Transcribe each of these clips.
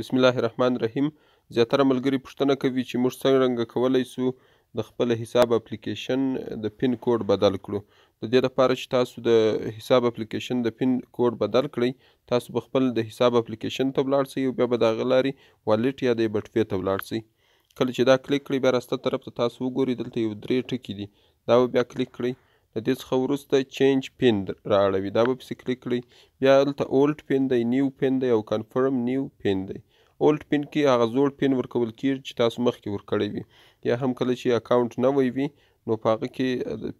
بسم الله الرحمن الرحیم زیاتره ملګري پوښتنه کوي چې موږ څنګه کولی سو د خپل حساب اپلیکیشن د پین کوډ بدل کړو د دې لپاره چې تاسو د حساب اپلیکیشن د پین کوډ بدل کړئ تاسو به خپل د حساب اپلیکیشن ته ولاړ سئ او بیا به د هغه لارې والټ یا د بټوې ته ولاړ سئ کله چې دا کلیک کړئ بیا راسته طرف ته تاسو وګورئ دلته یو درې ټکي دي دا به بیا کلیک کړئ له دې څخه وروسته چینج پین رااړوي دا به پسې کلیک کړئ بیا هلته اولټ پین دی نیو پین دی او کنفرم نیو پین دی اولټ پین کې هغه زوړ پین ورکول کیږي چې تاسو مخکې ورکړی وي یا هم کله چې اکاونټ نوی وي نو په هغه کې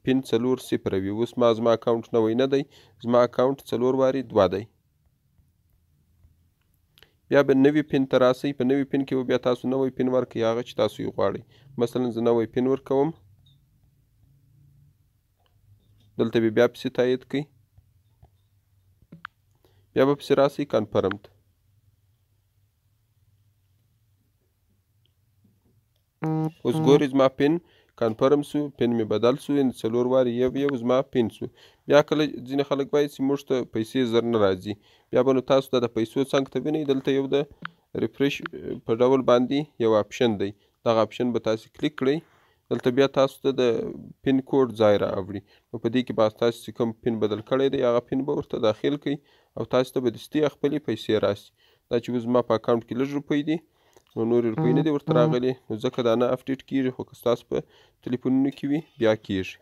پین څلور صفر وي اوس ما زما اکاونټ نوی نه دی زما اکاونټ څلور واري دوه دی بیا به نوی پین ته راسئ په نوي پین کې به بیا تاسو نوی پین ورکړئ هغه چې تاسو یې غواړئ مثلا زه نوی پین ورکوم دلته به بیا پسې تایید کړئ بیا به پسې راسئ کنفرم ته اوس ګورئ زما پین کنفرم سو پین مې بدل سو یعنې څلور وارې یو یو زما پین سو بیا کله ځینې خلک وایي چې موږ ته پیسې زر نه راځي بیا به نو تاسو دا د پیسو څنګ ته وینئ دلته یو د ریفرش په ډول باندې یو اپشن دی دغه اپشن به تاسې کلیک کړئ دلته بیا تاسو ته د پین کوډ ځای را اوړي نو په دې کې به تاسو چې کوم پین بدل کړی دی هغه پین به ورته داخل کړئ او تاسو ته به دستي خپلې پیسې راسي دا چې اوس زما په اکاونټ کې لږ روپۍ دي نو نورې روپۍ نه دي ورته راغلې نو ځکه دا نه اپډیټ کېږي خو که ستاسو په تلیفونونو کې وي بیا کېږي